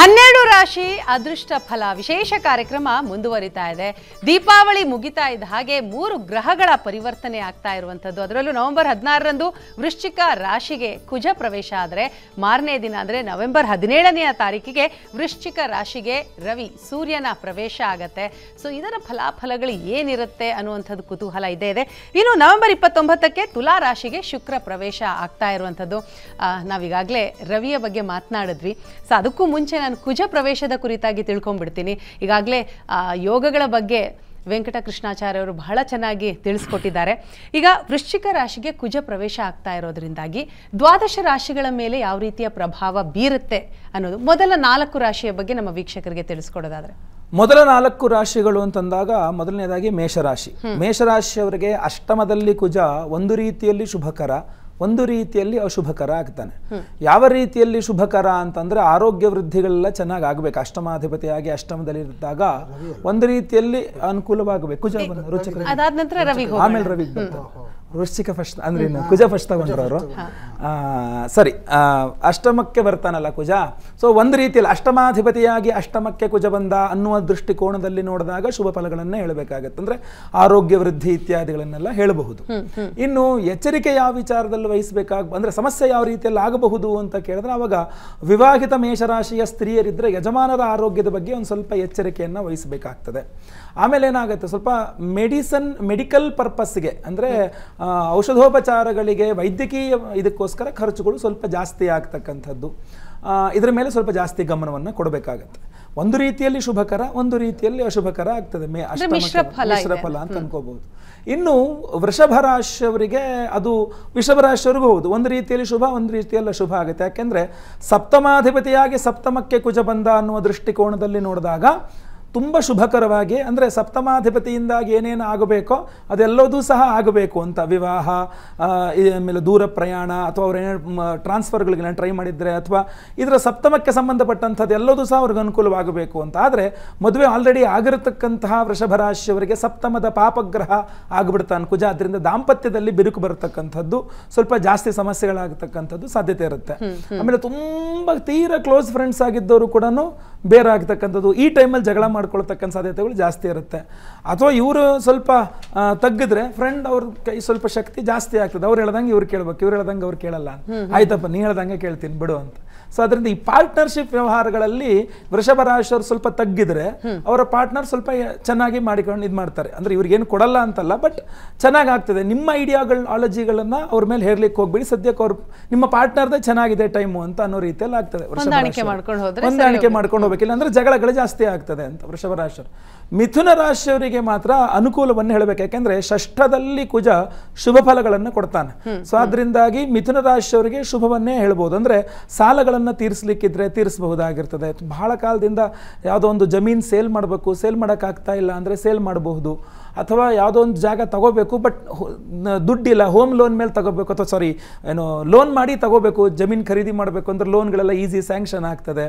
హన్ನೆరడు ರಾಶಿ ಅದೃಷ್ಟ ಫಲ ವಿಶೇಷ ಕಾರ್ಯಕ್ರಮ ಮುಂದುವರಿತಾ ಇದೆ ದೀಪಾವಳಿ ಮುಗಿತಾ ಇದ್ದ ಹಾಗೆ ಮೂರು ಗ್ರಹಗಳ ಪರಿವರ್ತನೆ ಆಗ್ತಾ ಇರುವಂಥದ್ದು ಅದರಲ್ಲೂ ನವೆಂಬರ್ ಹದಿನಾರರಂದು ವೃಶ್ಚಿಕ ರಾಶಿಗೆ ಕುಜ ಪ್ರವೇಶ ಆದರೆ ಮಾರನೇ ದಿನ ಅಂದರೆ ನವೆಂಬರ್ ಹದಿನೇಳನೆಯ ತಾರೀಕಿಗೆ ವೃಶ್ಚಿಕ ರಾಶಿಗೆ ರವಿ ಸೂರ್ಯನ ಪ್ರವೇಶ ಆಗತ್ತೆ ಸೊ ಇದರ ಫಲಾಫಲಗಳು ಏನಿರುತ್ತೆ ಅನ್ನುವಂಥದ್ದು ಕುತೂಹಲ ಇದೇ ಇದೆ ಇನ್ನು ನವೆಂಬರ್ ಇಪ್ಪತ್ತೊಂಬತ್ತಕ್ಕೆ ತುಲಾ ರಾಶಿಗೆ ಶುಕ್ರ ಪ್ರವೇಶ ಆಗ್ತಾ ಇರುವಂಥದ್ದು ನಾವೀಗಾಗಲೇ ರವಿಯ ಬಗ್ಗೆ ಮಾತನಾಡಿದ್ವಿ ಸೊ ಅದಕ್ಕೂ ಮುಂಚೆ ನಾನು ಕುಜ ಪ್ರವೇಶ ಸಮಾವೇಶದ ಕುರಿತಾಗಿ ತಿಳ್ಕೊಂಡ್ಬಿಡ್ತೀನಿ ಈಗಾಗಲೇ ಯೋಗಗಳ ಬಗ್ಗೆ ವೆಂಕಟ ಅವರು ಬಹಳ ಚೆನ್ನಾಗಿ ತಿಳಿಸ್ಕೊಟ್ಟಿದ್ದಾರೆ ಈಗ ವೃಶ್ಚಿಕ ರಾಶಿಗೆ ಕುಜ ಪ್ರವೇಶ ಆಗ್ತಾ ಇರೋದ್ರಿಂದಾಗಿ ದ್ವಾದಶ ರಾಶಿಗಳ ಮೇಲೆ ಯಾವ ರೀತಿಯ ಪ್ರಭಾವ ಬೀರುತ್ತೆ ಅನ್ನೋದು ಮೊದಲ ನಾಲ್ಕು ರಾಶಿಯ ಬಗ್ಗೆ ನಮ್ಮ ವೀಕ್ಷಕರಿಗೆ ತಿಳಿಸ್ಕೊಡೋದಾದ್ರೆ ಮೊದಲ ನಾಲ್ಕು ರಾಶಿಗಳು ಅಂತಂದಾಗ ಮೊದಲನೇದಾಗಿ ಮೇಷರಾಶಿ ಮೇಷರಾಶಿಯವರಿಗೆ ಅಷ್ಟಮದಲ್ಲಿ ಕುಜ ಒಂದು ರೀತಿಯಲ್ಲಿ ಶುಭಕರ ಒಂದು ರೀತಿಯಲ್ಲಿ ಅಶುಭಕರ ಆಗ್ತಾನೆ ಯಾವ ರೀತಿಯಲ್ಲಿ ಶುಭಕರ ಅಂತಂದ್ರೆ ಆರೋಗ್ಯ ವೃದ್ಧಿಗಳೆಲ್ಲ ಚೆನ್ನಾಗಿ ಆಗಬೇಕು ಅಷ್ಟಮಾಧಿಪತಿಯಾಗಿ ಅಷ್ಟಮದಲ್ಲಿ ಇದ್ದಾಗ ಒಂದು ರೀತಿಯಲ್ಲಿ ಅನುಕೂಲವಾಗಬೇಕು ಆಮೇಲೆ ರವಿ ವೃಶ್ಚಿಕ ಫಸ್ಟ್ ಅಂದ್ರೆ ಕುಜ ಫಸ್ಟ್ ಅವರು ಸರಿ ಅಷ್ಟಮಕ್ಕೆ ಬರ್ತಾನಲ್ಲ ಕುಜ ಸೊ ಒಂದು ರೀತಿಯಲ್ಲಿ ಅಷ್ಟಮಾಧಿಪತಿಯಾಗಿ ಅಷ್ಟಮಕ್ಕೆ ಕುಜ ಬಂದ ಅನ್ನುವ ದೃಷ್ಟಿಕೋನದಲ್ಲಿ ನೋಡಿದಾಗ ಶುಭ ಫಲಗಳನ್ನ ಹೇಳಬೇಕಾಗತ್ತೆ ಅಂದ್ರೆ ಆರೋಗ್ಯ ವೃದ್ಧಿ ಇತ್ಯಾದಿಗಳನ್ನೆಲ್ಲ ಹೇಳಬಹುದು ಇನ್ನು ಎಚ್ಚರಿಕೆ ಯಾವ ವಿಚಾರದಲ್ಲಿ ವಹಿಸಬೇಕಾಗ ಅಂದ್ರೆ ಸಮಸ್ಯೆ ಯಾವ ರೀತಿಯಲ್ಲಿ ಆಗಬಹುದು ಅಂತ ಕೇಳಿದ್ರೆ ಅವಾಗ ವಿವಾಹಿತ ಮೇಷರಾಶಿಯ ಸ್ತ್ರೀಯರಿದ್ರೆ ಯಜಮಾನರ ಆರೋಗ್ಯದ ಬಗ್ಗೆ ಒಂದು ಸ್ವಲ್ಪ ಎಚ್ಚರಿಕೆಯನ್ನ ವಹಿಸಬೇಕಾಗ್ತದೆ ಆಮೇಲೆ ಏನಾಗುತ್ತೆ ಸ್ವಲ್ಪ ಮೆಡಿಸನ್ ಮೆಡಿಕಲ್ ಪರ್ಪಸ್ಗೆ ಅಂದ್ರೆ ಔಷಧೋಪಚಾರಗಳಿಗೆ ವೈದ್ಯಕೀಯ ಇದಕ್ಕೋಸ್ಕರ ಖರ್ಚುಗಳು ಸ್ವಲ್ಪ ಜಾಸ್ತಿ ಆಗ್ತಕ್ಕಂಥದ್ದು ಇದರ ಮೇಲೆ ಸ್ವಲ್ಪ ಜಾಸ್ತಿ ಗಮನವನ್ನು ಕೊಡಬೇಕಾಗತ್ತೆ ಒಂದು ರೀತಿಯಲ್ಲಿ ಶುಭಕರ ಒಂದು ರೀತಿಯಲ್ಲಿ ಅಶುಭಕರ ಆಗ್ತದೆ ಮೇ ಫಲ ಅಂತ ಅನ್ಕೋಬಹುದು ಇನ್ನು ವೃಷಭ ರಾಶಿಯವರಿಗೆ ಅದು ವೃಷಭ ರಾಶಿಯವರಿಗೂ ಹೌದು ಒಂದು ರೀತಿಯಲ್ಲಿ ಶುಭ ಒಂದು ರೀತಿಯಲ್ಲಿ ಅಶುಭ ಆಗುತ್ತೆ ಯಾಕೆಂದರೆ ಸಪ್ತಮಾಧಿಪತಿಯಾಗಿ ಸಪ್ತಮಕ್ಕೆ ಕುಜ ಬಂದ ಅನ್ನುವ ದೃಷ್ಟಿಕೋನದಲ್ಲಿ ನೋಡಿದಾಗ ತುಂಬ ಶುಭಕರವಾಗಿ ಅಂದರೆ ಸಪ್ತಮಾಧಿಪತಿಯಿಂದಾಗಿ ಏನೇನು ಆಗಬೇಕೋ ಅದೆಲ್ಲದೂ ಸಹ ಆಗಬೇಕು ಅಂತ ವಿವಾಹ ಆಮೇಲೆ ದೂರ ಪ್ರಯಾಣ ಅಥವಾ ಅವ್ರೇನೇನು ಟ್ರಾನ್ಸ್ಫರ್ಗಳಿಗೆ ಟ್ರೈ ಮಾಡಿದರೆ ಅಥವಾ ಇದರ ಸಪ್ತಮಕ್ಕೆ ಸಂಬಂಧಪಟ್ಟಂಥದ್ದು ಎಲ್ಲದೂ ಸಹ ಅವ್ರಿಗೆ ಅನುಕೂಲವಾಗಬೇಕು ಅಂತ ಆದರೆ ಮದುವೆ ಆಲ್ರೆಡಿ ಆಗಿರತಕ್ಕಂತಹ ವೃಷಭರಾಶಿಯವರಿಗೆ ಸಪ್ತಮದ ಪಾಪಗ್ರಹ ಆಗಿಬಿಡ್ತಾನೆ ಕುಜ ಅದರಿಂದ ದಾಂಪತ್ಯದಲ್ಲಿ ಬಿರುಕು ಬರತಕ್ಕಂಥದ್ದು ಸ್ವಲ್ಪ ಜಾಸ್ತಿ ಸಮಸ್ಯೆಗಳಾಗತಕ್ಕಂಥದ್ದು ಸಾಧ್ಯತೆ ಇರುತ್ತೆ ಆಮೇಲೆ ತುಂಬ ತೀರ ಕ್ಲೋಸ್ ಫ್ರೆಂಡ್ಸ್ ಆಗಿದ್ದವರು ಕೂಡ ಬೇರೆ ಆಗ್ತಕ್ಕಂಥದ್ದು ಈ ಟೈಮಲ್ಲಿ ಜಗಳ ಮಾಡ್ಕೊಳ್ತಕ್ಕಂಥ ಸಾಧ್ಯತೆಗಳು ಜಾಸ್ತಿ ಇರುತ್ತೆ ಅಥವಾ ಇವರು ಸ್ವಲ್ಪ ತಗ್ಗಿದ್ರೆ ಫ್ರೆಂಡ್ ಅವ್ರ ಕೈ ಸ್ವಲ್ಪ ಶಕ್ತಿ ಜಾಸ್ತಿ ಆಗ್ತದೆ ಅವ್ರು ಹೇಳ್ದಂಗೆ ಇವ್ರು ಕೇಳ್ಬೇಕು ಇವ್ರು ಹೇಳ್ದಂಗೆ ಅವ್ರು ಕೇಳಲ್ಲ ಆಯ್ತಪ್ಪ ನೀ ಹೇಳ್ದಂಗೆ ಕೇಳ್ತೀನಿ ಬಿಡು ಅಂತ ಸೊ ಅದರಿಂದ ಈ ಪಾರ್ಟ್ನರ್ಶಿಪ್ ವ್ಯವಹಾರಗಳಲ್ಲಿ ವೃಷಭ ರಾಶಿಯವರು ಸ್ವಲ್ಪ ತಗ್ಗಿದ್ರೆ ಅವರ ಪಾರ್ಟ್ನರ್ ಸ್ವಲ್ಪ ಚೆನ್ನಾಗಿ ಮಾಡಿಕೊಂಡು ಇದು ಮಾಡ್ತಾರೆ ಇವ್ರಿಗೆ ಏನು ಕೊಡಲ್ಲ ಅಂತಲ್ಲ ಬಟ್ ಚೆನ್ನಾಗಿ ಆಗ್ತದೆ ನಿಮ್ಮ ಐಡಿಯಾಗಳ ಆಲಜಿಗಳನ್ನು ಅವ್ರ ಮೇಲೆ ಹೇರ್ಲಿಕ್ಕೆ ಹೋಗ್ಬಿಡಿ ಸದ್ಯಕ್ಕೆ ಅವ್ರು ನಿಮ್ಮ ಪಾರ್ಟ್ನರ್ದೇ ಚೆನ್ನಾಗಿದೆ ಟೈಮು ಅಂತ ಅನ್ನೋ ರೀತಿಯಲ್ಲಿ ಆಗ್ತದೆ ಹೊಂದಾಣಿಕೆ ಮಾಡ್ಕೊಂಡು ಹೋಗ್ಬೇಕಿಲ್ಲ ಅಂದ್ರೆ ಜಗಳಗಳು ಜಾಸ್ತಿ ಆಗ್ತದೆ ಅಂತ ವೃಷಭ ರಾಶಿಯವರು ಮಿಥುನ ರಾಶಿಯವರಿಗೆ ಮಾತ್ರ ಅನುಕೂಲವನ್ನು ಹೇಳಬೇಕು ಯಾಕೆಂದ್ರೆ ಷಷ್ಠದಲ್ಲಿ ಕುಜ ಶುಭ ಫಲಗಳನ್ನು ಕೊಡ್ತಾನೆ ಸೊ ಅದರಿಂದಾಗಿ ಮಿಥುನ ರಾಶಿಯವರಿಗೆ ಶುಭವನ್ನೇ ಹೇಳ್ಬೋದು ಅಂದ್ರೆ ಸಾಲಗಳನ್ನು ಸಾಲಗಳನ್ನು ತೀರಿಸಲಿಕ್ಕಿದ್ರೆ ತೀರಿಸಬಹುದಾಗಿರ್ತದೆ ಬಹಳ ಕಾಲದಿಂದ ಯಾವುದೋ ಒಂದು ಜಮೀನು ಸೇಲ್ ಮಾಡಬೇಕು ಸೇಲ್ ಮಾಡೋಕ್ಕಾಗ್ತಾ ಇಲ್ಲ ಅಂದರೆ ಸೇಲ್ ಮಾಡಬಹುದು ಅಥವಾ ಯಾವುದೋ ಒಂದು ಜಾಗ ತಗೋಬೇಕು ಬಟ್ ದುಡ್ಡಿಲ್ಲ ಹೋಮ್ ಲೋನ್ ಮೇಲೆ ತಗೋಬೇಕು ಅಥವಾ ಸಾರಿ ಏನು ಲೋನ್ ಮಾಡಿ ತಗೋಬೇಕು ಜಮೀನು ಖರೀದಿ ಮಾಡಬೇಕು ಅಂದರೆ ಲೋನ್ಗಳೆಲ್ಲ ಈಸಿ ಸ್ಯಾಂಕ್ಷನ್ ಆಗ್ತದೆ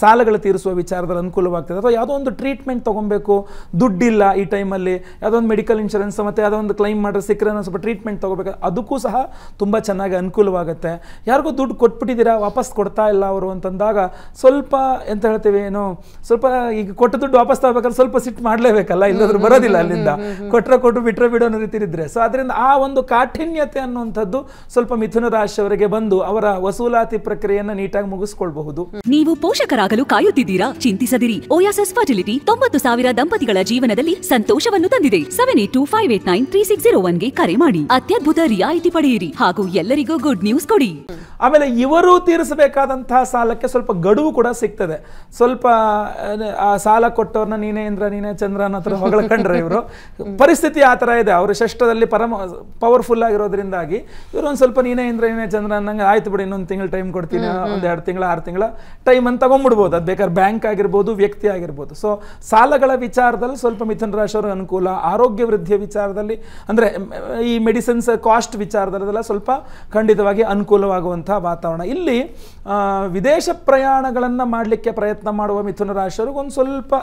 ಸಾಲಗಳು ತೀರಿಸುವ ವಿಚಾರದಲ್ಲಿ ಅನುಕೂಲವಾಗ್ತದೆ ಅಥವಾ ಯಾವುದೋ ಒಂದು ಟ್ರೀಟ್ಮೆಂಟ್ ತೊಗೊಬೇಕು ದುಡ್ಡಿಲ್ಲ ಈ ಟೈಮಲ್ಲಿ ಯಾವುದೋ ಒಂದು ಮೆಡಿಕಲ್ ಇನ್ಶೂರೆನ್ಸ್ ಮತ್ತು ಯಾವುದೋ ಒಂದು ಕ್ಲೈಮ್ ಮಾಡಿದ್ರೆ ಸಿಕ್ಕರೆ ಸ್ವಲ್ಪ ಟ್ರೀಟ್ಮೆಂಟ್ ತೊಗೋಬೇಕು ಅದಕ್ಕೂ ಸಹ ತುಂಬ ಚೆನ್ನಾಗಿ ಅನುಕೂಲವಾಗುತ್ತೆ ಯಾರಿಗೂ ದುಡ್ಡು ಕೊಟ್ಬಿಟ್ಟಿದ್ದೀರಾ ವಾಪಸ್ ಕೊಡ್ತಾ ಇಲ್ಲ ಅವರು ಅಂತಂದಾಗ ಸ್ವಲ್ಪ ಎಂತ ಹೇಳ್ತೇವೆ ಏನು ಸ್ವಲ್ಪ ಈಗ ಕೊಟ್ಟ ದುಡ್ಡು ವಾಪಸ್ ತಗೋಬೇಕಾದ್ರೆ ಸ್ವಲ್ಪ ಸಿಟ್ಟು ಮಾಡಲೇಬೇಕಲ್ಲ ಇಲ್ಲದ್ರೂ ಬರೋದಿಲ್ಲ ಅಲ್ಲಿಂದ ಕೊಟ್ಟರೆ ಕೊಟ್ಟು ಬಿಟ್ಟರೆ ಬಿಡೋ ರೀತಿ ಇದ್ದರೆ ಸೊ ಅದರಿಂದ ಆ ಒಂದು ಕಾಠಿಣ್ಯತೆ ಅನ್ನುವಂಥದ್ದು ಸ್ವಲ್ಪ ಮಿಥುನ ಅವರಿಗೆ ಬಂದು ಅವರ ವಸೂಲಾತಿ ಪ್ರಕ್ರಿಯೆಯನ್ನು ನೀಟಾಗಿ ಮುಗಿಸ್ಕೊಳ್ಬಹುದು ನೀವು ಪೋಷಕರಾಗಲು ಕಾಯುತ್ತಿದ್ದೀರಾ ಚಿಂತಿಸದಿರಿ ಓಯಾಸಸ್ ಫರ್ಟಿಲಿಟಿ ತೊಂಬತ್ತು ಸಾವಿರ ದಂಪತಿಗಳ ಜೀವನದಲ್ಲಿ ಸಂತೋಷವನ್ನು ತಂದಿದೆ seven eight two five eight nine three six zero ಒನ್ಗೆ ಕರೆ ಮಾಡಿ ಅತ್ಯದ್ಭುತ ರಿಯಾಯಿತಿ ಪಡೆಯಿರಿ ಹಾಗೂ ಎಲ್ಲರಿಗೂ ಗುಡ್ ನ್ಯೂಸ್ ಕೊಡಿ ಆಮೇಲೆ ಇವರು ತೀರಿಸಬೇಕಾದ ಆದಂತಹ ಸಾಲಕ್ಕೆ ಸ್ವಲ್ಪ ಗಡುವು ಕೂಡ ಸಿಗ್ತದೆ ಸ್ವಲ್ಪ ಆ ಸಾಲ ಕೊಟ್ಟವ್ರನ್ನ ನೀನೇ ಇಂದ್ರ ನೀನೇ ಚಂದ್ರನ ಹತ್ರ ಕಂಡ್ರೆ ಇವರು ಪರಿಸ್ಥಿತಿ ಆ ಥರ ಇದೆ ಅವರು ಷಷ್ಟದಲ್ಲಿ ಪರಮ ಪವರ್ಫುಲ್ ಆಗಿರೋದ್ರಿಂದಾಗಿ ಇವರು ಒಂದು ಸ್ವಲ್ಪ ನೀನೇ ಇಂದ್ರ ನೀನೇ ಚಂದ್ರ ಅನ್ನಂಗೆ ಆಯ್ತು ಬಿಡಿ ಇನ್ನೊಂದು ತಿಂಗಳು ಟೈಮ್ ಕೊಡ್ತೀನಿ ಒಂದು ಎರಡು ತಿಂಗಳ ಆರು ತಿಂಗಳ ಟೈಮ್ ಅಂತ ತಗೊಂಡ್ಬಿಡ್ಬೋದು ಅದು ಬೇಕಾದ್ರೆ ಬ್ಯಾಂಕ್ ಆಗಿರ್ಬೋದು ವ್ಯಕ್ತಿ ಆಗಿರ್ಬೋದು ಸೊ ಸಾಲಗಳ ವಿಚಾರದಲ್ಲಿ ಸ್ವಲ್ಪ ಮಿಥುನ್ ರಾಶಿಯವ್ರಿಗೆ ಅನುಕೂಲ ಆರೋಗ್ಯ ವೃದ್ಧಿಯ ವಿಚಾರದಲ್ಲಿ ಅಂದರೆ ಈ ಮೆಡಿಸಿನ್ಸ್ ಕಾಸ್ಟ್ ವಿಚಾರದಲ್ಲೆಲ್ಲ ಸ್ವಲ್ಪ ಖಂಡಿತವಾಗಿ ಅನುಕೂಲವಾಗುವಂತಹ ವಾತಾವರಣ ಇಲ್ಲಿ ವಿದೇಶ ಪ್ರಯಾಣಗಳನ್ನು ಮಾಡಲಿಕ್ಕೆ ಪ್ರಯತ್ನ ಮಾಡುವ ಮಿಥುನ ರಾಶಿಯವ್ರಿಗೆ ಒಂದು ಸ್ವಲ್ಪ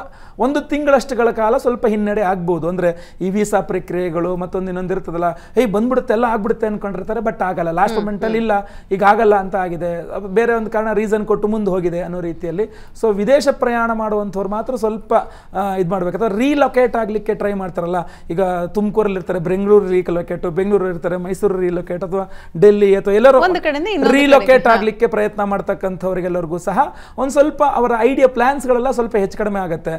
ಒಂದು ತಿಂಗಳಷ್ಟುಗಳ ಕಾಲ ಸ್ವಲ್ಪ ಹಿನ್ನಡೆ ಆಗ್ಬೋದು ಅಂದರೆ ಈ ವೀಸಾ ಪ್ರಕ್ರಿಯೆಗಳು ಮತ್ತೊಂದು ಇನ್ನೊಂದು ಇರ್ತದಲ್ಲ ಬಂದ್ಬಿಡುತ್ತೆ ಎಲ್ಲ ಆಗ್ಬಿಡುತ್ತೆ ಅಂದ್ಕೊಂಡಿರ್ತಾರೆ ಬಟ್ ಆಗಲ್ಲ ಲಾಸ್ಟ್ ಮೊಮೆಂಟಲ್ಲಿ ಇಲ್ಲ ಈಗ ಆಗಲ್ಲ ಅಂತ ಆಗಿದೆ ಬೇರೆ ಒಂದು ಕಾರಣ ರೀಸನ್ ಕೊಟ್ಟು ಮುಂದೆ ಹೋಗಿದೆ ಅನ್ನೋ ರೀತಿಯಲ್ಲಿ ಸೊ ವಿದೇಶ ಪ್ರಯಾಣ ಮಾಡುವಂಥವ್ರು ಮಾತ್ರ ಸ್ವಲ್ಪ ಇದು ಮಾಡಬೇಕು ಅಥವಾ ರೀಲೊಕೇಟ್ ಆಗಲಿಕ್ಕೆ ಟ್ರೈ ಮಾಡ್ತಾರಲ್ಲ ಈಗ ತುಮಕೂರಲ್ಲಿ ಇರ್ತಾರೆ ಬೆಂಗಳೂರು ರೀಲೊಕೇಟು ಬೆಂಗಳೂರು ಇರ್ತಾರೆ ಮೈಸೂರು ರೀಲೊಕೇಟ್ ಅಥವಾ ಡೆಲ್ಲಿ ಅಥವಾ ಎಲ್ಲರೂ ರೀಲೊಕೇಟ್ ಆಗಲಿಕ್ಕೆ ಪ್ರಯತ್ನ ಮಾಡ್ತಾರೆ ಮಾಡ್ತಕ್ಕಂಥವ್ರಿಗೆಲ್ಲರಿಗೂ ಸಹ ಒಂದು ಸ್ವಲ್ಪ ಅವರ ಐಡಿಯಾ ಪ್ಲಾನ್ಸ್ ಗಳೆಲ್ಲ ಸ್ವಲ್ಪ ಹೆಚ್ಚು ಕಡಿಮೆ ಆಗುತ್ತೆ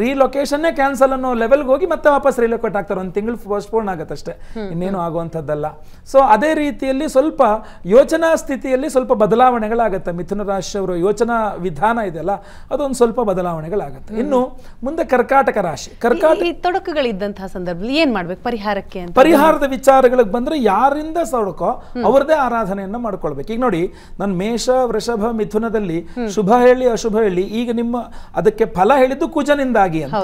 ರೀಲೊಕೇಶನ್ನೇ ಕ್ಯಾನ್ಸಲ್ ಅನ್ನೋ ಲೆವೆಲ್ಗೆ ಹೋಗಿ ಮತ್ತೆ ವಾಪಸ್ ರೀಲೊಕೇಟ್ ಆಗ್ತಾರೆ ಒಂದು ತಿಂಗಳು ಪೋಸ್ಟ್ಪೋನ್ ಆಗುತ್ತೆ ಅಷ್ಟೇ ಇನ್ನೇನು ಆಗುವಂಥದ್ದಲ್ಲ ಸೊ ಅದೇ ರೀತಿಯಲ್ಲಿ ಸ್ವಲ್ಪ ಯೋಚನಾ ಸ್ಥಿತಿಯಲ್ಲಿ ಸ್ವಲ್ಪ ಬದಲಾವಣೆಗಳಾಗುತ್ತೆ ಮಿಥುನ ರಾಶಿಯವರು ಯೋಚನಾ ವಿಧಾನ ಇದೆಯಲ್ಲ ಅದೊಂದು ಸ್ವಲ್ಪ ಬದಲಾವಣೆಗಳಾಗುತ್ತೆ ಇನ್ನು ಮುಂದೆ ಕರ್ಕಾಟಕ ರಾಶಿ ಕರ್ಕಾಟಕ ತೊಡಕುಗಳಿದ್ದಂತಹ ಸಂದರ್ಭದಲ್ಲಿ ಏನ್ ಮಾಡ್ಬೇಕು ಪರಿಹಾರಕ್ಕೆ ಪರಿಹಾರದ ವಿಚಾರಗಳಿಗೆ ಬಂದ್ರೆ ಯಾರಿಂದ ಸೊಡಕೋ ಅವರದೇ ಆರಾಧನೆಯನ್ನ ಮಾಡ್ಕೊಳ್ಬೇಕು ಈಗ ನೋಡಿ ನನ್ನ ಮೇಷ ವೃಷಭ ಮಿಥುನದಲ್ಲಿ ಶುಭ ಹೇಳಿ ಅಶುಭ ಹೇಳಿ ಈಗ ನಿಮ್ಮ ಅದಕ್ಕೆ ಫಲ ಹೇಳಿದ್ದು ಕುಜನಿಂದಾಗಿ ಅಂತ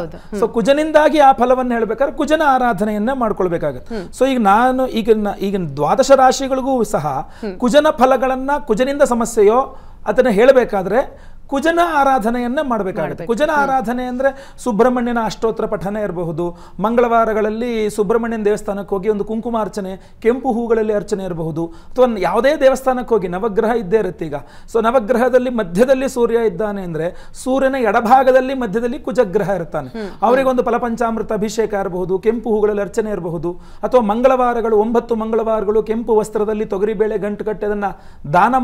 ಸೊ ಕುಜನಿಂದಾಗಿ ಆ ಫಲವನ್ನು ಹೇಳಬೇಕಾದ್ರೆ ಕುಜನ ಆರಾಧನೆಯನ್ನ ಮಾಡ್ಕೊಳ್ಬೇಕಾಗತ್ತೆ ಸೊ ಈಗ ನಾನು ಈಗ ಈಗ ದ್ವಾದಶ ರಾಶಿಗಳಿಗೂ ಸಹ ಕುಜನ ಫಲಗಳನ್ನ ಕುಜನಿಂದ ಸಮಸ್ಯೆಯೋ ಅದನ್ನ ಹೇಳಬೇಕಾದ್ರೆ ಕುಜನ ಆರಾಧನೆಯನ್ನ ಮಾಡಬೇಕಾಗುತ್ತೆ ಕುಜನ ಆರಾಧನೆ ಅಂದ್ರೆ ಸುಬ್ರಹ್ಮಣ್ಯನ ಅಷ್ಟೋತ್ರ ಪಠನ ಇರಬಹುದು ಮಂಗಳವಾರಗಳಲ್ಲಿ ಸುಬ್ರಹ್ಮಣ್ಯನ ದೇವಸ್ಥಾನಕ್ಕೆ ಹೋಗಿ ಒಂದು ಕುಂಕುಮಾರ್ಚನೆ ಕೆಂಪು ಹೂಗಳಲ್ಲಿ ಅರ್ಚನೆ ಇರಬಹುದು ಅಥವಾ ಯಾವುದೇ ದೇವಸ್ಥಾನಕ್ಕೆ ಹೋಗಿ ನವಗ್ರಹ ಇದ್ದೇ ಇರುತ್ತೆ ಈಗ ಸೊ ನವಗ್ರಹದಲ್ಲಿ ಮಧ್ಯದಲ್ಲಿ ಸೂರ್ಯ ಇದ್ದಾನೆ ಅಂದ್ರೆ ಸೂರ್ಯನ ಎಡಭಾಗದಲ್ಲಿ ಮಧ್ಯದಲ್ಲಿ ಕುಜಗ್ರಹ ಇರ್ತಾನೆ ಅವರಿಗೆ ಒಂದು ಫಲಪಂಚಾಮೃತ ಅಭಿಷೇಕ ಇರಬಹುದು ಕೆಂಪು ಹೂಗಳಲ್ಲಿ ಅರ್ಚನೆ ಇರಬಹುದು ಅಥವಾ ಮಂಗಳವಾರಗಳು ಒಂಬತ್ತು ಮಂಗಳವಾರಗಳು ಕೆಂಪು ವಸ್ತ್ರದಲ್ಲಿ ತೊಗರಿಬೇಳೆ ಗಂಟು ಕಟ್ಟೆ ಅದನ್ನ ದಾನ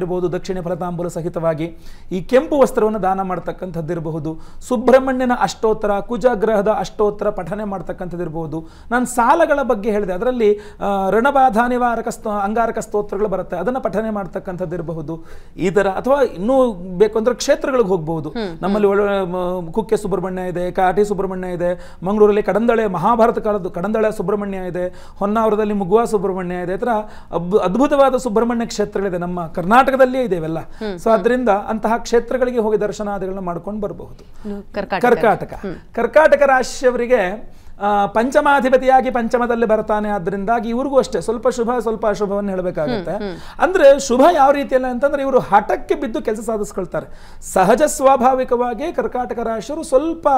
ಇರಬಹುದು ದಕ್ಷಿಣ ಫಲತಾಂಬುಲ ಸಹಿತವಾಗಿ ಈ ಕೆಂಪು ವಸ್ತ್ರವನ್ನು ದಾನ ಮಾಡ್ತಕ್ಕಂಥದ್ದಿರಬಹುದು ಸುಬ್ರಹ್ಮಣ್ಯನ ಅಷ್ಟೋತ್ತರ ಕುಜಗ್ರಹದ ಅಷ್ಟೋತ್ತರ ಪಠನೆ ಮಾಡ್ತಕ್ಕಂಥದ್ದಿರಬಹುದು ನಾನು ಸಾಲಗಳ ಬಗ್ಗೆ ಹೇಳಿದೆ ಅದರಲ್ಲಿ ಋಣಬಾಧ ನಿವಾರಕ ಅಂಗಾರಕ ಸ್ತೋತ್ರಗಳು ಬರುತ್ತೆ ಅದನ್ನು ಪಠನೆ ಮಾಡ್ತಕ್ಕಂಥದ್ದಿರಬಹುದು ಈ ಥರ ಅಥವಾ ಇನ್ನೂ ಬೇಕು ಅಂದರೆ ಕ್ಷೇತ್ರಗಳಿಗೆ ಹೋಗಬಹುದು ನಮ್ಮಲ್ಲಿ ಒಳ್ಳೆ ಕುಕ್ಕೆ ಸುಬ್ರಹ್ಮಣ್ಯ ಇದೆ ಕಾಟಿ ಸುಬ್ರಹ್ಮಣ್ಯ ಇದೆ ಮಂಗಳೂರಲ್ಲಿ ಕಡಂದಳೆ ಮಹಾಭಾರತ ಕಾಲದ ಕಡಂದಳೆ ಸುಬ್ರಹ್ಮಣ್ಯ ಇದೆ ಹೊನ್ನಾವರದಲ್ಲಿ ಮುಗುವ ಸುಬ್ರಹ್ಮಣ್ಯ ಇದೆ ಅಬ್ ಅದ್ಭುತವಾದ ಸುಬ್ರಹ್ಮಣ್ಯ ಕ್ಷೇತ್ರಗಳಿದೆ ನಮ್ಮ ಕರ್ನಾಟಕದಲ್ಲಿಯೇ ಇದೆ ಸೊ ಅದರಿಂದ ಅಂತಹ ಕ್ಷೇತ್ರಗಳಿಗೆ ಹೋಗಿ ದರ್ಶನಾದಿಗಳನ್ನ ಮಾಡ್ಕೊಂಡು ಬರಬಹುದು ಕರ್ಕಾಟಕ ಕರ್ಕಾಟಕ ರಾಶಿಯವರಿಗೆ ಪಂಚಮಾಧಿಪತಿಯಾಗಿ ಪಂಚಮದಲ್ಲಿ ಬರ್ತಾನೆ ಆದ್ರಿಂದಾಗಿ ಇವ್ರಿಗೂ ಅಷ್ಟೇ ಸ್ವಲ್ಪ ಶುಭ ಸ್ವಲ್ಪ ಅಶುಭವನ್ನು ಹೇಳಬೇಕಾಗುತ್ತೆ ಅಂದ್ರೆ ಶುಭ ಯಾವ ರೀತಿಯಲ್ಲ ಅಂತಂದ್ರೆ ಇವರು ಹಠಕ್ಕೆ ಬಿದ್ದು ಕೆಲಸ ಸಾಧಿಸ್ಕೊಳ್ತಾರೆ ಸಹಜ ಸ್ವಾಭಾವಿಕವಾಗಿ ಕರ್ಕಾಟಕ ರಾಶಿಯವರು ಸ್ವಲ್ಪ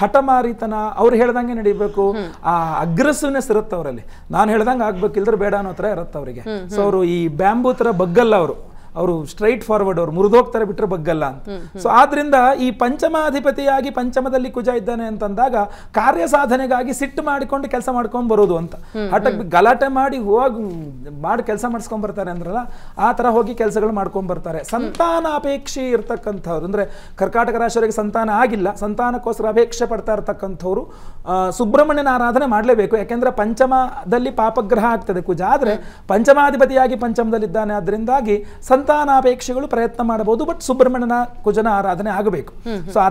ಹಠಮಾರಿತನ ಅವ್ರು ಹೇಳ್ದಂಗೆ ನಡೀಬೇಕು ಆ ಅಗ್ರೆಸಿವ್ನೆಸ್ ಇರುತ್ತೆ ಅವರಲ್ಲಿ ನಾನು ಹೇಳ್ದಂಗೆ ಆಗ್ಬೇಕಿಲ್ದ್ರೆ ಬೇಡ ಅನ್ನೋ ಥರ ಇರುತ್ತೆ ಅವರಿಗೆ ಸೊ ಅವರು ಈ ಬ್ಯಾಂಬೂ ಥರ ಬಗ್ಗಲ್ಲ ಅವರು ಅವರು ಸ್ಟ್ರೈಟ್ ಫಾರ್ವರ್ಡ್ ಅವರು ಮುರಿದೋಗ್ತಾರೆ ಬಿಟ್ಟರೆ ಬಗ್ಗಲ್ಲ ಅಂತ ಸೊ ಆದ್ರಿಂದ ಈ ಪಂಚಮಾಧಿಪತಿಯಾಗಿ ಪಂಚಮದಲ್ಲಿ ಕುಜ ಇದ್ದಾನೆ ಅಂತಂದಾಗ ಕಾರ್ಯ ಸಾಧನೆಗಾಗಿ ಸಿಟ್ಟು ಮಾಡಿಕೊಂಡು ಕೆಲಸ ಮಾಡ್ಕೊಂಡು ಬರೋದು ಅಂತ ಹಠ ಗಲಾಟೆ ಮಾಡಿ ಹೋಗಿ ಮಾಡಿ ಕೆಲಸ ಮಾಡಿಸ್ಕೊಂಡ್ ಬರ್ತಾರೆ ಅಂದ್ರಲ್ಲ ಆ ತರ ಹೋಗಿ ಕೆಲಸಗಳು ಮಾಡ್ಕೊಂಡ್ ಬರ್ತಾರೆ ಸಂತಾನ ಅಪೇಕ್ಷೆ ಇರ್ತಕ್ಕಂಥವ್ರು ಅಂದ್ರೆ ಕರ್ಕಾಟಕ ರಾಶಿಯವರಿಗೆ ಸಂತಾನ ಆಗಿಲ್ಲ ಸಂತಾನಕ್ಕೋಸ್ಕರ ಅಪೇಕ್ಷೆ ಪಡ್ತಾ ಇರ್ತಕ್ಕಂಥವ್ರು ಸುಬ್ರಹ್ಮಣ್ಯನ ಆರಾಧನೆ ಮಾಡಲೇಬೇಕು ಯಾಕೆಂದ್ರೆ ಪಂಚಮದಲ್ಲಿ ಪಾಪಗ್ರಹ ಆಗ್ತದೆ ಕುಜ ಆದ್ರೆ ಪಂಚಮಾಧಿಪತಿಯಾಗಿ ಪಂಚಮದಲ್ಲಿದ್ದಾನೆ ಅದರಿಂದಾಗಿ ಸಂತ ಸಂತಾನಾಪೇಕ್ಷೆಗಳು ಪ್ರಯತ್ನ ಮಾಡಬಹುದು ಬಟ್ ಸುಬ್ರಹ್ಮಣ್ಯನ ಕುಜನ ಆರಾಧನೆ ಆಗಬೇಕು ಸೊ ಆ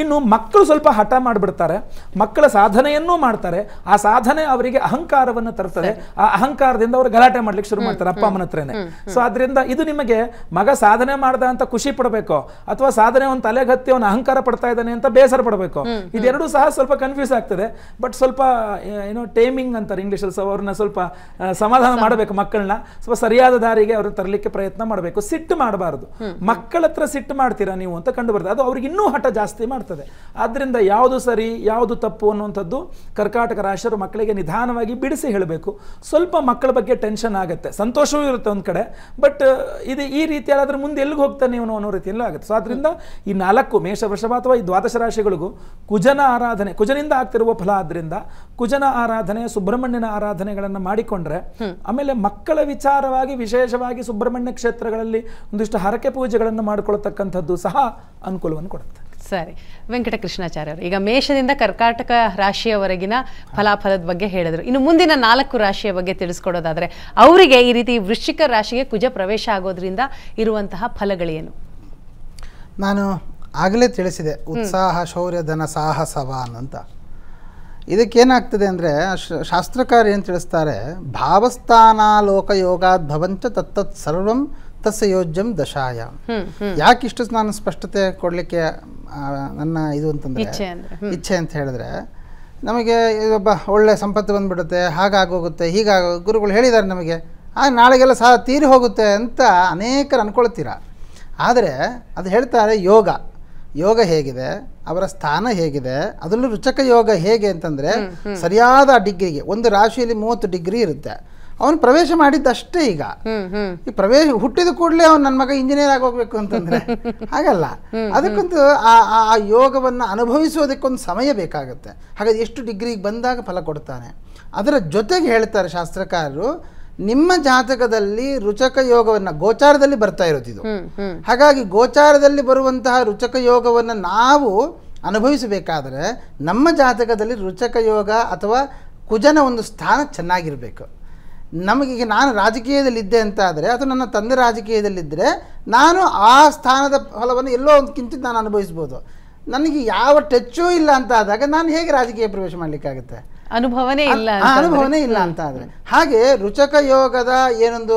ಇನ್ನು ಮಕ್ಕಳು ಸ್ವಲ್ಪ ಹಠ ಮಾಡಿಬಿಡ್ತಾರೆ ಮಕ್ಕಳ ಸಾಧನೆಯನ್ನೂ ಮಾಡ್ತಾರೆ ಆ ಸಾಧನೆ ಅವರಿಗೆ ಅಹಂಕಾರವನ್ನು ತರ್ತದೆ ಆ ಅಹಂಕಾರದಿಂದ ಅವರು ಗಲಾಟೆ ಮಾಡ್ಲಿಕ್ಕೆ ಶುರು ಮಾಡ್ತಾರೆ ಅಪ್ಪ ಅಮ್ಮನ ಹತ್ರನೆ ಸೊ ಅದರಿಂದ ಇದು ನಿಮಗೆ ಮಗ ಸಾಧನೆ ಮಾಡ್ದ ಅಂತ ಖುಷಿ ಪಡಬೇಕು ಅಥವಾ ಸಾಧನೆ ಒಂದು ತಲೆಗತ್ತಿ ಅವನು ಅಹಂಕಾರ ಪಡ್ತಾ ಇದ್ದಾನೆ ಅಂತ ಬೇಸರ ಪಡಬೇಕು ಇದೆರಡೂ ಸಹ ಸ್ವಲ್ಪ ಕನ್ಫ್ಯೂಸ್ ಆಗ್ತದೆ ಬಟ್ ಸ್ವಲ್ಪ ಏನೋ ಟೇಮಿಂಗ್ ಅಂತಾರೆ ಇಂಗ್ಲೀಷಲ್ಲಿ ಸೊ ಅವ್ರನ್ನ ಸ್ವಲ್ಪ ಸಮಾಧಾನ ಮಾಡಬೇಕು ಮಕ್ಕಳನ್ನ ಸ್ವಲ್ಪ ಸರಿಯಾದ ದಾರಿಗೆ ಅವ್ರನ್ನ ತರಲಿಕ್ಕೆ ಪ್ರಯತ್ನ ಮಾಡಬೇಕು ಮಾಡಬೇಕು ಸಿಟ್ಟು ಮಾಡಬಾರದು ಮಕ್ಕಳ ಹತ್ರ ಸಿಟ್ಟು ಮಾಡ್ತೀರಾ ನೀವು ಅಂತ ಕಂಡು ಅದು ಅವ್ರಿಗೆ ಇನ್ನೂ ಹಠ ಜಾಸ್ತಿ ಮಾಡ್ತದೆ ಆದ್ದರಿಂದ ಯಾವುದು ಸರಿ ಯಾವುದು ತಪ್ಪು ಅನ್ನುವಂಥದ್ದು ಕರ್ಕಾಟಕ ರಾಶಿಯರು ಮಕ್ಕಳಿಗೆ ನಿಧಾನವಾಗಿ ಬಿಡಿಸಿ ಹೇಳಬೇಕು ಸ್ವಲ್ಪ ಮಕ್ಕಳ ಬಗ್ಗೆ ಟೆನ್ಷನ್ ಆಗುತ್ತೆ ಸಂತೋಷವೂ ಇರುತ್ತೆ ಒಂದು ಕಡೆ ಬಟ್ ಇದು ಈ ರೀತಿಯಾದ್ರೆ ಮುಂದೆ ಎಲ್ಲಿಗೆ ಹೋಗ್ತಾನೆ ನೀವು ಅನ್ನೋ ರೀತಿಯಲ್ಲೂ ಆಗುತ್ತೆ ಸೊ ಈ ನಾಲ್ಕು ಮೇಷ ವೃಷಭ ಅಥವಾ ಈ ದ್ವಾದಶ ರಾಶಿಗಳಿಗೂ ಕುಜನ ಆರಾಧನೆ ಕುಜನಿಂದ ಆಗ್ತಿರುವ ಫಲ ಆದ್ರಿಂದ ಕುಜನ ಆರಾಧನೆ ಸುಬ್ರಹ್ಮಣ್ಯನ ಆರಾಧನೆಗಳನ್ನು ಮಾಡಿಕೊಂಡ್ರೆ ಆಮೇಲೆ ಮಕ್ಕಳ ವಿಚಾರವಾಗಿ ವಿಶೇಷವಾಗಿ ಸುಬ್ರಹ್ಮಣ್ಯ ಕ್ಷೇತ್ರಗಳ ಸಂದರ್ಭಗಳಲ್ಲಿ ಒಂದಿಷ್ಟು ಹರಕೆ ಪೂಜೆಗಳನ್ನು ಮಾಡಿಕೊಳ್ತಕ್ಕಂಥದ್ದು ಸಹ ಅನುಕೂಲವನ್ನು ಕೊಡುತ್ತೆ ಸರಿ ವೆಂಕಟ ಕೃಷ್ಣಾಚಾರ್ಯರು ಈಗ ಮೇಷದಿಂದ ಕರ್ಕಾಟಕ ರಾಶಿಯವರೆಗಿನ ಫಲಾಫಲದ ಬಗ್ಗೆ ಹೇಳಿದರು ಇನ್ನು ಮುಂದಿನ ನಾಲ್ಕು ರಾಶಿಯ ಬಗ್ಗೆ ತಿಳಿಸ್ಕೊಡೋದಾದರೆ ಅವರಿಗೆ ಈ ರೀತಿ ವೃಶ್ಚಿಕ ರಾಶಿಗೆ ಕುಜ ಪ್ರವೇಶ ಆಗೋದ್ರಿಂದ ಇರುವಂತಹ ಫಲಗಳೇನು ನಾನು ಆಗಲೇ ತಿಳಿಸಿದೆ ಉತ್ಸಾಹ ಶೌರ್ಯ ಧನ ಸಾಹಸವ ಅಂತ ಇದಕ್ಕೇನಾಗ್ತದೆ ಅಂದರೆ ಶಾಸ್ತ್ರಕಾರ ಏನು ತಿಳಿಸ್ತಾರೆ ಲೋಕಯೋಗಾದ್ ಭವಂತ ತತ್ತತ್ ಸರ್ವಂ ಯೋಜ್ಯಂ ದಶಾಯ ಯಾಕೆ ಇಷ್ಟು ನಾನು ಸ್ಪಷ್ಟತೆ ಕೊಡಲಿಕ್ಕೆ ನನ್ನ ಇದು ಅಂತಂದರೆ ಇಚ್ಛೆ ಅಂತ ಹೇಳಿದ್ರೆ ನಮಗೆ ಒಬ್ಬ ಒಳ್ಳೆ ಸಂಪತ್ತು ಬಂದ್ಬಿಡುತ್ತೆ ಹಾಗಾಗೋಗುತ್ತೆ ಹೀಗಾಗ ಗುರುಗಳು ಹೇಳಿದ್ದಾರೆ ನಮಗೆ ಆ ನಾಳೆಗೆಲ್ಲ ಸಹ ತೀರಿ ಹೋಗುತ್ತೆ ಅಂತ ಅನೇಕರು ಅಂದ್ಕೊಳ್ತೀರ ಆದರೆ ಅದು ಹೇಳ್ತಾರೆ ಯೋಗ ಯೋಗ ಹೇಗಿದೆ ಅವರ ಸ್ಥಾನ ಹೇಗಿದೆ ಅದರಲ್ಲೂ ರುಚಕ ಯೋಗ ಹೇಗೆ ಅಂತಂದರೆ ಸರಿಯಾದ ಡಿಗ್ರಿಗೆ ಒಂದು ರಾಶಿಯಲ್ಲಿ ಮೂವತ್ತು ಡಿಗ್ರಿ ಇರುತ್ತೆ ಅವನು ಪ್ರವೇಶ ಮಾಡಿದ್ದಷ್ಟೇ ಈಗ ಈ ಪ್ರವೇಶ ಹುಟ್ಟಿದ ಕೂಡಲೇ ಅವ್ನು ನನ್ನ ಮಗ ಇಂಜಿನಿಯರ್ ಆಗೋಗ್ಬೇಕು ಅಂತಂದ್ರೆ ಹಾಗಲ್ಲ ಅದಕ್ಕಂತೂ ಆ ಆ ಯೋಗವನ್ನು ಅನುಭವಿಸೋದಕ್ಕೊಂದು ಸಮಯ ಬೇಕಾಗುತ್ತೆ ಹಾಗಾದ್ರೆ ಎಷ್ಟು ಡಿಗ್ರಿಗೆ ಬಂದಾಗ ಫಲ ಕೊಡ್ತಾನೆ ಅದರ ಜೊತೆಗೆ ಹೇಳ್ತಾರೆ ಶಾಸ್ತ್ರಕಾರರು ನಿಮ್ಮ ಜಾತಕದಲ್ಲಿ ರುಚಕ ಯೋಗವನ್ನು ಗೋಚಾರದಲ್ಲಿ ಬರ್ತಾ ಇರೋದಿದು ಹಾಗಾಗಿ ಗೋಚಾರದಲ್ಲಿ ಬರುವಂತಹ ರುಚಕ ಯೋಗವನ್ನು ನಾವು ಅನುಭವಿಸಬೇಕಾದ್ರೆ ನಮ್ಮ ಜಾತಕದಲ್ಲಿ ರುಚಕ ಯೋಗ ಅಥವಾ ಕುಜನ ಒಂದು ಸ್ಥಾನ ಚೆನ್ನಾಗಿರಬೇಕು ನಮಗೀಗ ನಾನು ರಾಜಕೀಯದಲ್ಲಿದ್ದೆ ಅಂತ ಆದರೆ ಅಥವಾ ನನ್ನ ತಂದೆ ರಾಜಕೀಯದಲ್ಲಿದ್ದರೆ ನಾನು ಆ ಸ್ಥಾನದ ಫಲವನ್ನು ಎಲ್ಲೋ ಒಂದು ಕಿಂಚಿತ್ ನಾನು ಅನುಭವಿಸ್ಬೋದು ನನಗೆ ಯಾವ ಟಚ್ಚೂ ಇಲ್ಲ ಅಂತ ಆದಾಗ ನಾನು ಹೇಗೆ ರಾಜಕೀಯ ಪ್ರವೇಶ ಮಾಡಲಿಕ್ಕಾಗುತ್ತೆ ಅನುಭವನೇ ಇಲ್ಲ ಅನುಭವನೇ ಇಲ್ಲ ಅಂತ ಆದರೆ ಹಾಗೆ ರುಚಕ ಯೋಗದ ಏನೊಂದು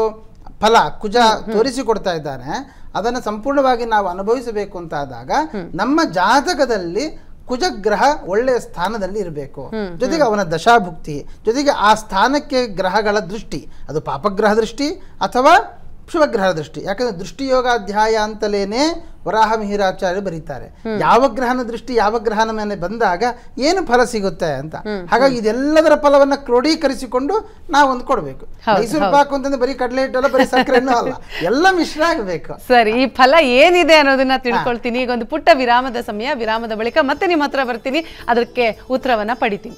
ಫಲ ಕುಜ ತೋರಿಸಿಕೊಡ್ತಾ ಇದ್ದಾನೆ ಅದನ್ನು ಸಂಪೂರ್ಣವಾಗಿ ನಾವು ಅನುಭವಿಸಬೇಕು ಅಂತ ಆದಾಗ ನಮ್ಮ ಜಾತಕದಲ್ಲಿ ಕುಜಗ್ರಹ ಒಳ್ಳೆಯ ಸ್ಥಾನದಲ್ಲಿ ಇರಬೇಕು ಜೊತೆಗೆ ಅವನ ದಶಾಭುಕ್ತಿ ಜೊತೆಗೆ ಆ ಸ್ಥಾನಕ್ಕೆ ಗ್ರಹಗಳ ದೃಷ್ಟಿ ಅದು ಪಾಪಗ್ರಹ ದೃಷ್ಟಿ ಅಥವಾ ಶುಭಗ್ರಹ ದೃಷ್ಟಿ ಯಾಕಂದ್ರೆ ದೃಷ್ಟಿಯೋಗಾಧ್ಯಾಯ ಅಂತಲೇನೆ ವರಾಹ ಮಿಹಿರಾಚಾರ್ಯರು ಬರೀತಾರೆ ಯಾವ ಗ್ರಹನ ದೃಷ್ಟಿ ಯಾವ ಗ್ರಹನ ಮೇಲೆ ಬಂದಾಗ ಏನು ಫಲ ಸಿಗುತ್ತೆ ಅಂತ ಹಾಗಾಗಿ ಇದೆಲ್ಲದರ ಫಲವನ್ನ ಕ್ರೋಢೀಕರಿಸಿಕೊಂಡು ನಾವು ಒಂದು ಕೊಡಬೇಕು ಮೈಸೂರು ಪಾಕು ಅಂತಂದ್ರೆ ಬರೀ ಕಡಲೆ ಹಿಟ್ಟಲ್ಲ ಬರೀ ಸಕ್ಕರೆನೂ ಅಲ್ಲ ಎಲ್ಲ ಮಿಶ್ರ ಆಗಬೇಕು ಸರಿ ಈ ಫಲ ಏನಿದೆ ಅನ್ನೋದನ್ನ ತಿಳ್ಕೊಳ್ತೀನಿ ಈಗ ಒಂದು ಪುಟ್ಟ ವಿರಾಮದ ಸಮಯ ವಿರಾಮದ ಬಳಿಕ ಮತ್ತೆ ನಿಮ್ಮ ಹತ್ರ ಬರ್ತೀನಿ ಅದಕ್ಕೆ ಉತ್ತರವನ್ನ ಪಡಿತೀನಿ